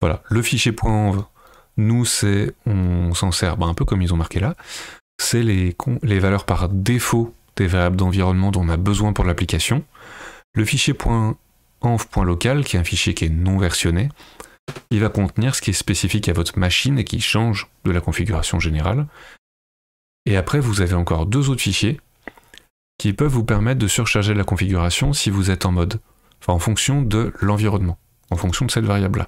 [SPEAKER 1] Voilà, le fichier .env, nous, c'est, on s'en sert, ben, un peu comme ils ont marqué là, c'est les, valeurs par défaut des variables d'environnement dont on a besoin pour l'application. Le fichier .env.local, qui est un fichier qui est non versionné, il va contenir ce qui est spécifique à votre machine et qui change de la configuration générale. Et après, vous avez encore deux autres fichiers qui peuvent vous permettre de surcharger la configuration si vous êtes en mode, enfin en fonction de l'environnement, en fonction de cette variable-là.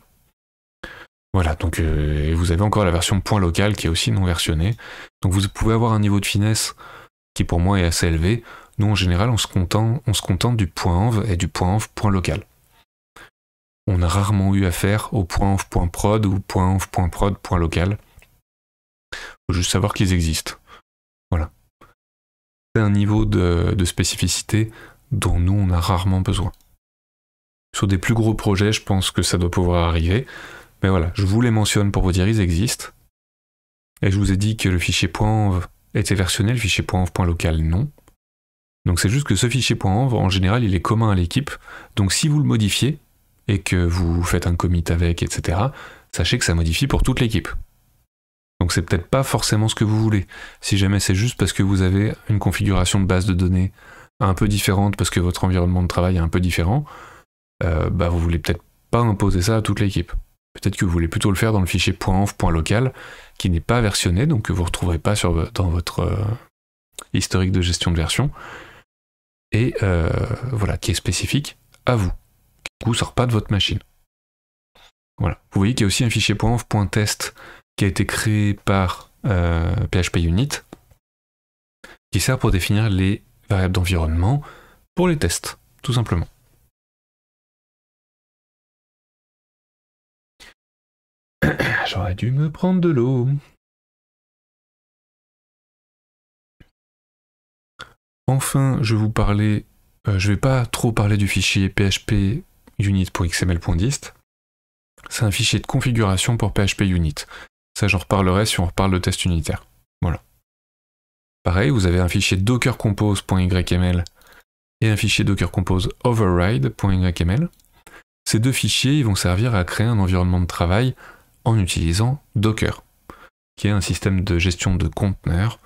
[SPEAKER 1] Voilà, donc euh, vous avez encore la version point local qui est aussi non versionnée. Donc vous pouvez avoir un niveau de finesse qui pour moi est assez élevé. Nous en général on se contente, du point et du point local. On a rarement eu affaire au point ou point Faut juste savoir qu'ils existent. Voilà. C'est un niveau de, de spécificité dont nous on a rarement besoin. Sur des plus gros projets, je pense que ça doit pouvoir arriver. Mais voilà, je vous les mentionne pour vous dire ils existent. Et je vous ai dit que le fichier .env était versionné, le fichier .env.local non. Donc c'est juste que ce fichier .env, en général, il est commun à l'équipe. Donc si vous le modifiez, et que vous faites un commit avec, etc., sachez que ça modifie pour toute l'équipe. Donc c'est peut-être pas forcément ce que vous voulez. Si jamais c'est juste parce que vous avez une configuration de base de données un peu différente, parce que votre environnement de travail est un peu différent, euh, bah vous voulez peut-être pas imposer ça à toute l'équipe. Peut-être que vous voulez plutôt le faire dans le fichier .env.local qui n'est pas versionné, donc que vous ne retrouverez pas dans votre euh, historique de gestion de version, et euh, voilà, qui est spécifique à vous, qui ne sort pas de votre machine. Voilà. Vous voyez qu'il y a aussi un fichier .env.test qui a été créé par euh, phpUnit, PHP qui sert pour définir les variables d'environnement pour les tests, tout simplement. J'aurais dû me prendre de l'eau. Enfin, je vous parler, euh, je vais pas trop parler du fichier phpunit.xml.dist. C'est un fichier de configuration pour PHP unit. Ça, j'en reparlerai si on reparle de test unitaire. Voilà. Pareil, vous avez un fichier docker compose.yml et un fichier docker compose override.yml. Ces deux fichiers ils vont servir à créer un environnement de travail en utilisant Docker, qui est un système de gestion de conteneurs.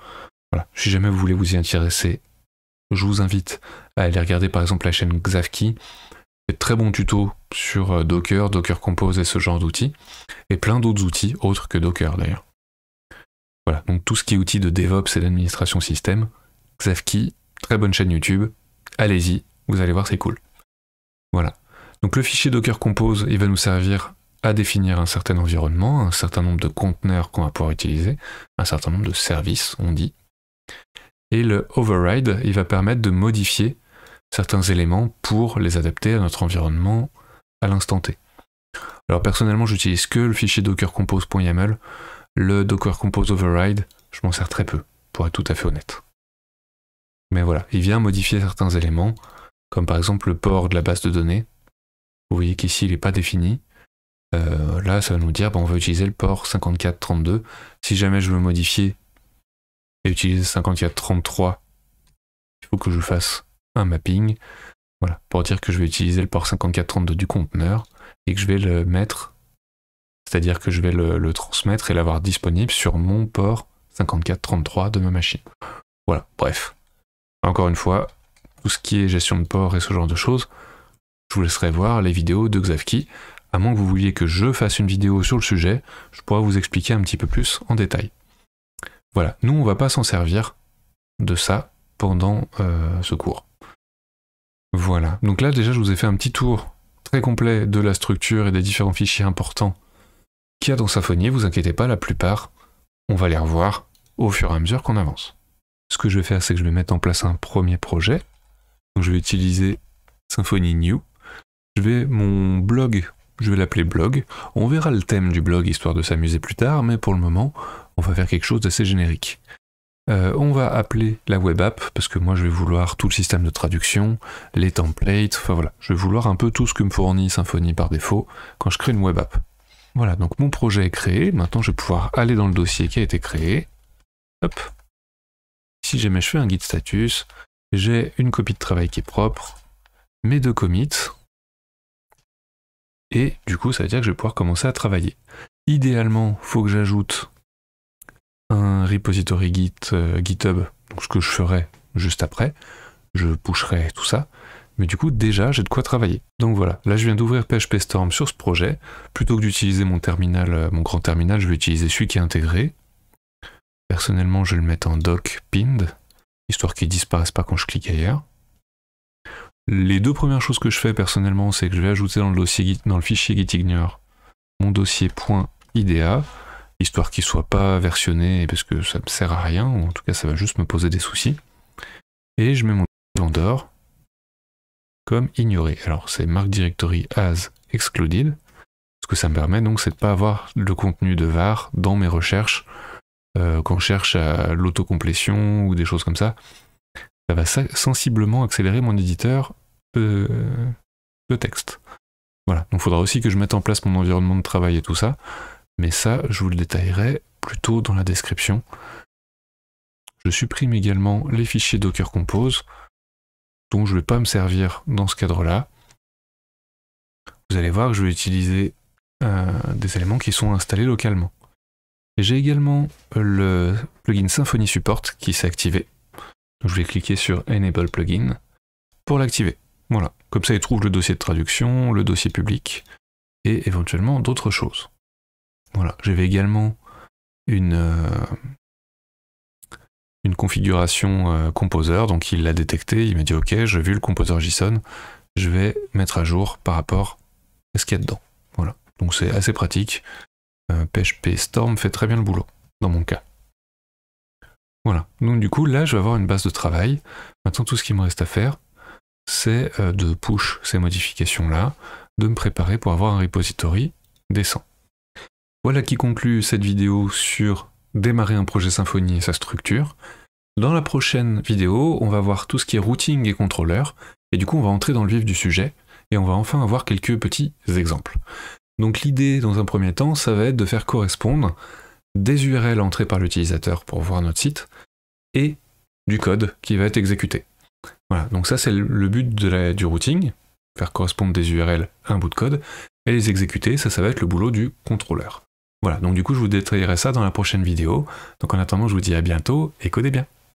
[SPEAKER 1] Voilà. Si jamais vous voulez vous y intéresser, je vous invite à aller regarder par exemple la chaîne Xavki, des très bon tuto sur euh, Docker, Docker Compose et ce genre d'outils, et plein d'autres outils autres que Docker d'ailleurs. Voilà, donc tout ce qui est outils de DevOps et d'administration système, Xavki, très bonne chaîne YouTube, allez-y, vous allez voir c'est cool. Voilà. Donc le fichier Docker Compose, il va nous servir à définir un certain environnement, un certain nombre de conteneurs qu'on va pouvoir utiliser, un certain nombre de services, on dit. Et le override, il va permettre de modifier certains éléments pour les adapter à notre environnement à l'instant T. Alors personnellement, j'utilise que le fichier docker dockercompose.yaml. Le Docker Compose Override, je m'en sers très peu, pour être tout à fait honnête. Mais voilà, il vient modifier certains éléments, comme par exemple le port de la base de données. Vous voyez qu'ici, il n'est pas défini. Euh, là, ça va nous dire, qu'on bah, on va utiliser le port 5432. Si jamais je veux modifier et utiliser 5433, il faut que je fasse un mapping. Voilà, pour dire que je vais utiliser le port 5432 du conteneur et que je vais le mettre, c'est-à-dire que je vais le, le transmettre et l'avoir disponible sur mon port 5433 de ma machine. Voilà, bref. Encore une fois, tout ce qui est gestion de port et ce genre de choses, je vous laisserai voir les vidéos de Xavki à moins que vous vouliez que je fasse une vidéo sur le sujet, je pourrais vous expliquer un petit peu plus en détail. Voilà, nous on va pas s'en servir de ça pendant euh, ce cours. Voilà, donc là déjà je vous ai fait un petit tour très complet de la structure et des différents fichiers importants qu'il y a dans Symfony, vous inquiétez pas, la plupart, on va les revoir au fur et à mesure qu'on avance. Ce que je vais faire, c'est que je vais mettre en place un premier projet. Donc je vais utiliser Symfony New. Je vais mon blog je vais l'appeler blog. On verra le thème du blog histoire de s'amuser plus tard, mais pour le moment, on va faire quelque chose d'assez générique. Euh, on va appeler la web app parce que moi je vais vouloir tout le système de traduction, les templates, enfin voilà, je vais vouloir un peu tout ce que me fournit Symfony par défaut quand je crée une web app. Voilà, donc mon projet est créé, maintenant je vais pouvoir aller dans le dossier qui a été créé. Hop. Si jamais je fais un guide status, j'ai une copie de travail qui est propre, mes deux commits, et du coup ça veut dire que je vais pouvoir commencer à travailler. Idéalement, faut que j'ajoute un repository Git, euh, GitHub, ce que je ferai juste après, je pusherai tout ça, mais du coup déjà j'ai de quoi travailler. Donc voilà, là je viens d'ouvrir PHP Storm sur ce projet, plutôt que d'utiliser mon terminal, euh, mon grand terminal, je vais utiliser celui qui est intégré. Personnellement je vais le mettre en doc pinned, histoire qu'il disparaisse pas quand je clique ailleurs. Les deux premières choses que je fais personnellement, c'est que je vais ajouter dans le, dossier, dans le fichier gitignore mon dossier .idea, histoire qu'il ne soit pas versionné, parce que ça ne me sert à rien, ou en tout cas ça va juste me poser des soucis. Et je mets mon vendeur comme ignoré. Alors c'est mark directory as excluded, ce que ça me permet donc c'est de ne pas avoir le contenu de var dans mes recherches, euh, quand je cherche à l'autocomplétion ou des choses comme ça. Ça va sensiblement accélérer mon éditeur euh, texte. Voilà, donc il faudra aussi que je mette en place mon environnement de travail et tout ça, mais ça, je vous le détaillerai plutôt dans la description. Je supprime également les fichiers Docker Compose, dont je ne vais pas me servir dans ce cadre-là. Vous allez voir, que je vais utiliser euh, des éléments qui sont installés localement. J'ai également euh, le plugin Symfony Support qui s'est activé. Donc je vais cliquer sur Enable Plugin pour l'activer. Voilà. Comme ça, il trouve le dossier de traduction, le dossier public, et éventuellement d'autres choses. Voilà. J'avais également une, euh, une configuration euh, composer, donc il l'a détecté, il m'a dit ok, j'ai vu le composer JSON, je vais mettre à jour par rapport à ce qu'il y a dedans. Voilà. Donc c'est assez pratique. PHP euh, Storm fait très bien le boulot, dans mon cas. Voilà. Donc du coup, là, je vais avoir une base de travail. Maintenant, tout ce qu'il me reste à faire, c'est euh, de push ces modifications-là, de me préparer pour avoir un repository décent. Voilà qui conclut cette vidéo sur démarrer un projet Symfony et sa structure. Dans la prochaine vidéo, on va voir tout ce qui est routing et contrôleur, et du coup on va entrer dans le vif du sujet, et on va enfin avoir quelques petits exemples. Donc l'idée dans un premier temps, ça va être de faire correspondre des URL entrées par l'utilisateur pour voir notre site, et du code qui va être exécuté. Voilà, donc ça c'est le but du routing, faire correspondre des URL à un bout de code, et les exécuter, ça ça va être le boulot du contrôleur. Voilà, donc du coup je vous détaillerai ça dans la prochaine vidéo. Donc en attendant, je vous dis à bientôt et codez bien.